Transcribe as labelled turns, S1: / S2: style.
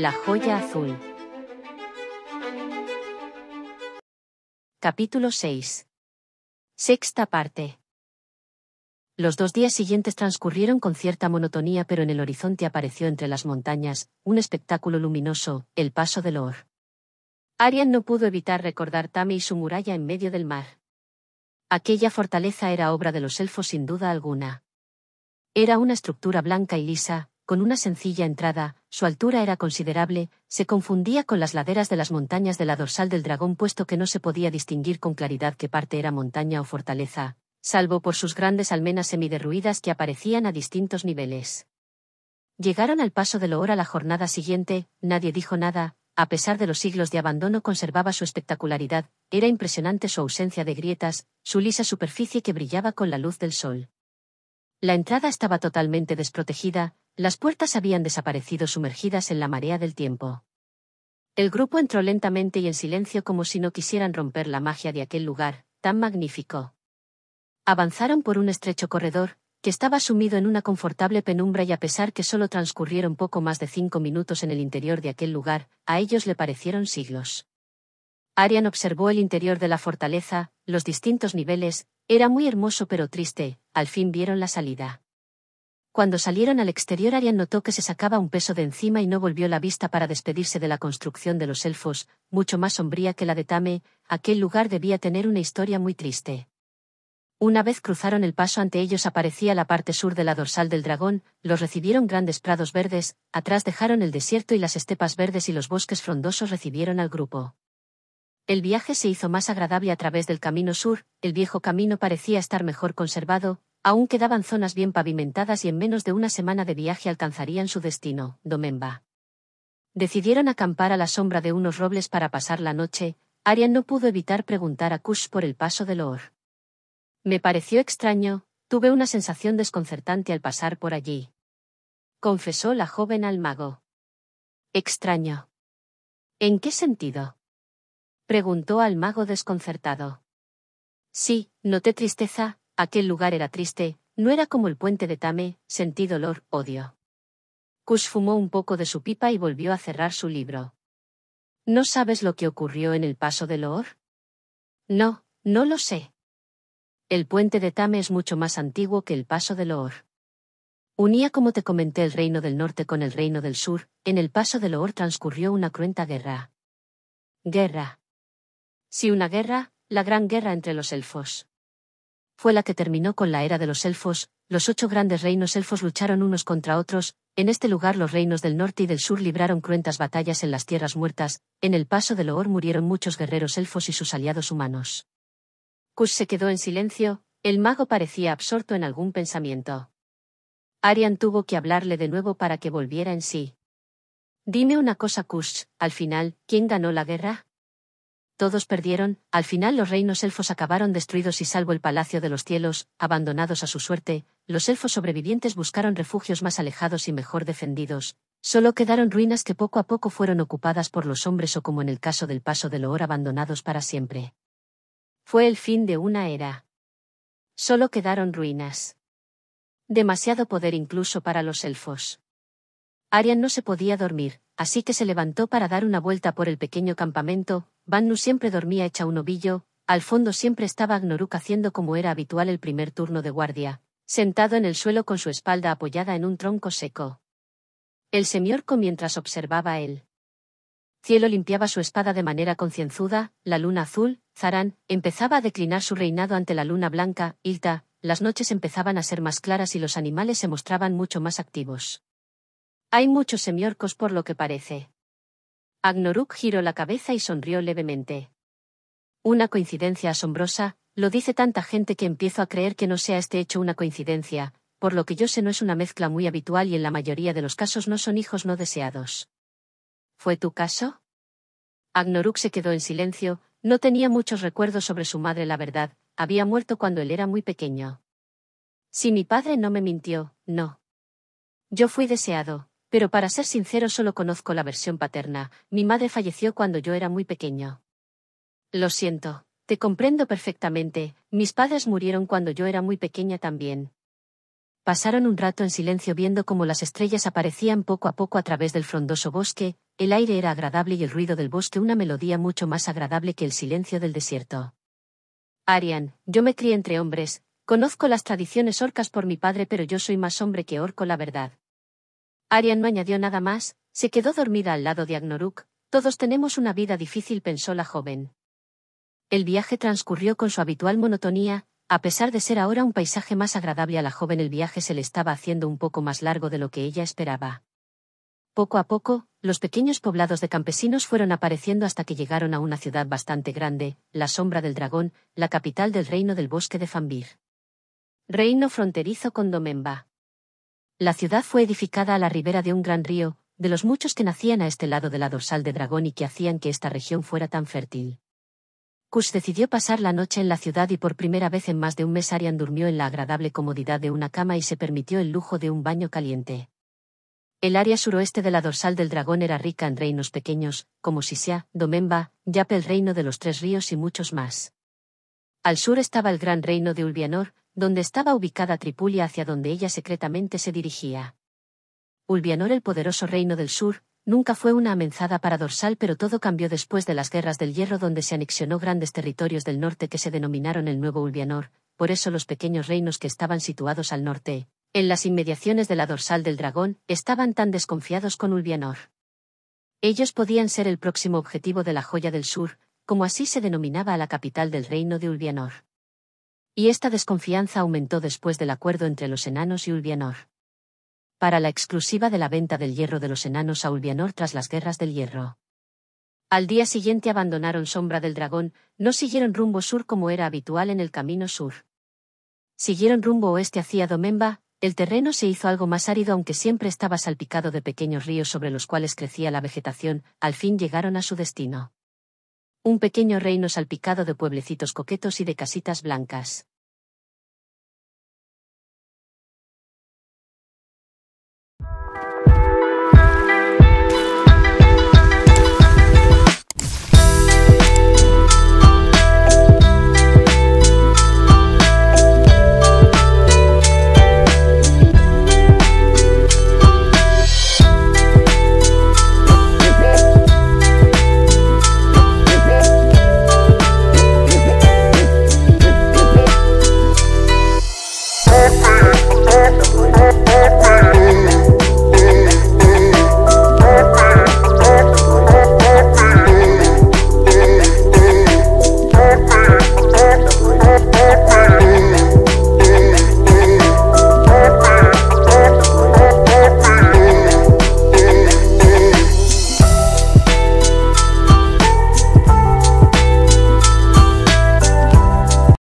S1: La joya azul. Capítulo 6. Sexta parte. Los dos días siguientes transcurrieron con cierta monotonía, pero en el horizonte apareció entre las montañas un espectáculo luminoso, el paso del Or. Arian no pudo evitar recordar Tame y su muralla en medio del mar. Aquella fortaleza era obra de los elfos sin duda alguna. Era una estructura blanca y lisa, con una sencilla entrada, su altura era considerable, se confundía con las laderas de las montañas de la dorsal del dragón puesto que no se podía distinguir con claridad qué parte era montaña o fortaleza, salvo por sus grandes almenas semiderruidas que aparecían a distintos niveles. Llegaron al paso de la hora la jornada siguiente, nadie dijo nada, a pesar de los siglos de abandono conservaba su espectacularidad, era impresionante su ausencia de grietas, su lisa superficie que brillaba con la luz del sol. La entrada estaba totalmente desprotegida, las puertas habían desaparecido sumergidas en la marea del tiempo. El grupo entró lentamente y en silencio como si no quisieran romper la magia de aquel lugar, tan magnífico. Avanzaron por un estrecho corredor, que estaba sumido en una confortable penumbra y a pesar que solo transcurrieron poco más de cinco minutos en el interior de aquel lugar, a ellos le parecieron siglos. Arian observó el interior de la fortaleza, los distintos niveles, era muy hermoso pero triste, al fin vieron la salida. Cuando salieron al exterior, Arian notó que se sacaba un peso de encima y no volvió la vista para despedirse de la construcción de los elfos, mucho más sombría que la de Tame, aquel lugar debía tener una historia muy triste. Una vez cruzaron el paso ante ellos aparecía la parte sur de la dorsal del dragón, los recibieron grandes prados verdes, atrás dejaron el desierto y las estepas verdes y los bosques frondosos recibieron al grupo. El viaje se hizo más agradable a través del camino sur, el viejo camino parecía estar mejor conservado, Aún quedaban zonas bien pavimentadas y en menos de una semana de viaje alcanzarían su destino, Domemba. Decidieron acampar a la sombra de unos robles para pasar la noche. Arian no pudo evitar preguntar a Kush por el paso de Loor. Me pareció extraño, tuve una sensación desconcertante al pasar por allí. Confesó la joven al mago. Extraño. ¿En qué sentido? Preguntó al mago desconcertado. Sí, noté tristeza, Aquel lugar era triste, no era como el puente de Tame, sentí dolor, odio. Kush fumó un poco de su pipa y volvió a cerrar su libro. ¿No sabes lo que ocurrió en el paso de Loor? No, no lo sé. El puente de Tame es mucho más antiguo que el paso de Loor. Unía, como te comenté, el reino del norte con el reino del sur, en el paso de Loor transcurrió una cruenta guerra. Guerra. Si una guerra, la gran guerra entre los elfos fue la que terminó con la era de los elfos, los ocho grandes reinos elfos lucharon unos contra otros, en este lugar los reinos del norte y del sur libraron cruentas batallas en las tierras muertas, en el paso de Loor murieron muchos guerreros elfos y sus aliados humanos. Kush se quedó en silencio, el mago parecía absorto en algún pensamiento. Arian tuvo que hablarle de nuevo para que volviera en sí. Dime una cosa, Kush, al final, ¿quién ganó la guerra? todos perdieron, al final los reinos elfos acabaron destruidos y salvo el Palacio de los Cielos, abandonados a su suerte, los elfos sobrevivientes buscaron refugios más alejados y mejor defendidos, solo quedaron ruinas que poco a poco fueron ocupadas por los hombres o como en el caso del Paso de Loor abandonados para siempre. Fue el fin de una era. Solo quedaron ruinas. Demasiado poder incluso para los elfos. Arian no se podía dormir, así que se levantó para dar una vuelta por el pequeño campamento, Bannu siempre dormía hecha un ovillo, al fondo siempre estaba Agnoruk haciendo como era habitual el primer turno de guardia, sentado en el suelo con su espalda apoyada en un tronco seco. El semiorco mientras observaba a él. Cielo limpiaba su espada de manera concienzuda, la luna azul, Zarán, empezaba a declinar su reinado ante la luna blanca, Ilta, las noches empezaban a ser más claras y los animales se mostraban mucho más activos. Hay muchos semiorcos por lo que parece. Agnoruk giró la cabeza y sonrió levemente. Una coincidencia asombrosa, lo dice tanta gente que empiezo a creer que no sea este hecho una coincidencia, por lo que yo sé no es una mezcla muy habitual y en la mayoría de los casos no son hijos no deseados. ¿Fue tu caso? Agnoruk se quedó en silencio, no tenía muchos recuerdos sobre su madre, la verdad, había muerto cuando él era muy pequeño. Si mi padre no me mintió, no. Yo fui deseado, pero para ser sincero solo conozco la versión paterna, mi madre falleció cuando yo era muy pequeño. Lo siento, te comprendo perfectamente, mis padres murieron cuando yo era muy pequeña también. Pasaron un rato en silencio viendo cómo las estrellas aparecían poco a poco a través del frondoso bosque, el aire era agradable y el ruido del bosque una melodía mucho más agradable que el silencio del desierto. Arian, yo me crié entre hombres, conozco las tradiciones orcas por mi padre pero yo soy más hombre que orco la verdad. Arian no añadió nada más, se quedó dormida al lado de Agnoruk. Todos tenemos una vida difícil, pensó la joven. El viaje transcurrió con su habitual monotonía, a pesar de ser ahora un paisaje más agradable a la joven el viaje se le estaba haciendo un poco más largo de lo que ella esperaba. Poco a poco, los pequeños poblados de campesinos fueron apareciendo hasta que llegaron a una ciudad bastante grande, la Sombra del Dragón, la capital del reino del bosque de Fambir. Reino fronterizo con Domemba. La ciudad fue edificada a la ribera de un gran río, de los muchos que nacían a este lado de la dorsal de dragón y que hacían que esta región fuera tan fértil. Kush decidió pasar la noche en la ciudad y por primera vez en más de un mes Arian durmió en la agradable comodidad de una cama y se permitió el lujo de un baño caliente. El área suroeste de la dorsal del dragón era rica en reinos pequeños, como Sisia, Domemba, Yap el reino de los tres ríos y muchos más. Al sur estaba el gran reino de Ulvianor, donde estaba ubicada Tripulia hacia donde ella secretamente se dirigía. Ulvianor el poderoso reino del sur, nunca fue una amenazada para Dorsal pero todo cambió después de las guerras del hierro donde se anexionó grandes territorios del norte que se denominaron el nuevo Ulvianor, por eso los pequeños reinos que estaban situados al norte, en las inmediaciones de la Dorsal del Dragón, estaban tan desconfiados con Ulvianor. Ellos podían ser el próximo objetivo de la Joya del Sur, como así se denominaba a la capital del reino de Ulvianor y esta desconfianza aumentó después del acuerdo entre los enanos y Ulvianor. Para la exclusiva de la venta del hierro de los enanos a Ulvianor tras las guerras del hierro. Al día siguiente abandonaron Sombra del Dragón, no siguieron rumbo sur como era habitual en el camino sur. Siguieron rumbo oeste hacia Domemba, el terreno se hizo algo más árido aunque siempre estaba salpicado de pequeños ríos sobre los cuales crecía la vegetación, al fin llegaron a su destino. Un pequeño reino salpicado de pueblecitos coquetos y de casitas blancas.